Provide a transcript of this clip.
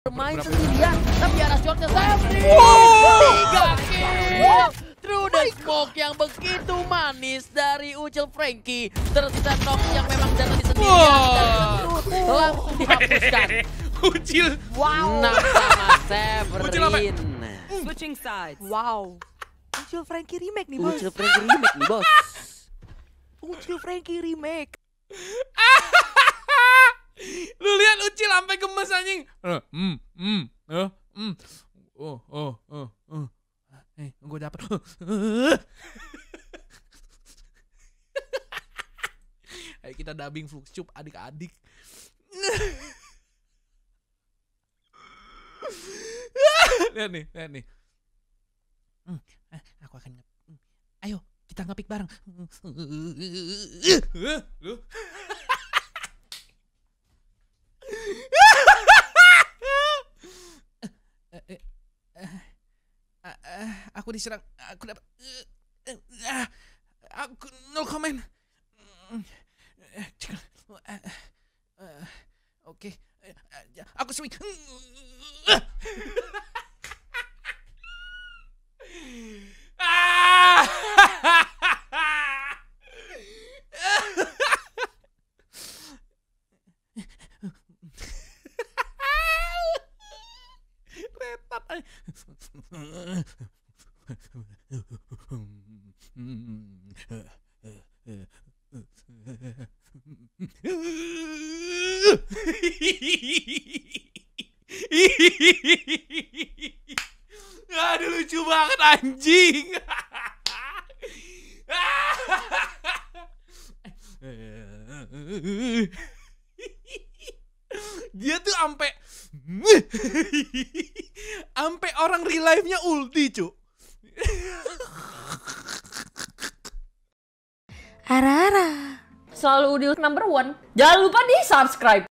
Bermain sendirian, tapi arah shotnya Zepri. Wow. Oh! Tiga kill. Oh! Through the smoke yang begitu manis dari Ucil Frankie. Tersisa knock yang memang dari sendirian. Wow. Dan itu langsung dihapuskan. Ucil. Wow. Nah, sama Zeprin. Mm. Switching sides. Wow. Ucil Frankie remake nih, bos. Ucil Frankie remake nih, bos. Ucil Frankie remake. Lu lihat Ucil sampai gemes anjing. Eh, hmm, hmm, eh, hmm. Oh, oh, oh, oh. Eh, gue dapet. Ayo kita dubbing cup adik-adik. lihat nih, lihat nih. Hmm, eh, aku akan hmm. Ayo, kita ngepik bareng. Lu Aku diserang. Aku dapat. Eh, eh, ah, aku no comment. Mm, eh, oke. Okay. Aku swing. Aduh lucu banget anjing. Dia tuh ampe ampe orang relive-nya ulti, cuk Harara. Selalu di number one. Jangan lupa di subscribe.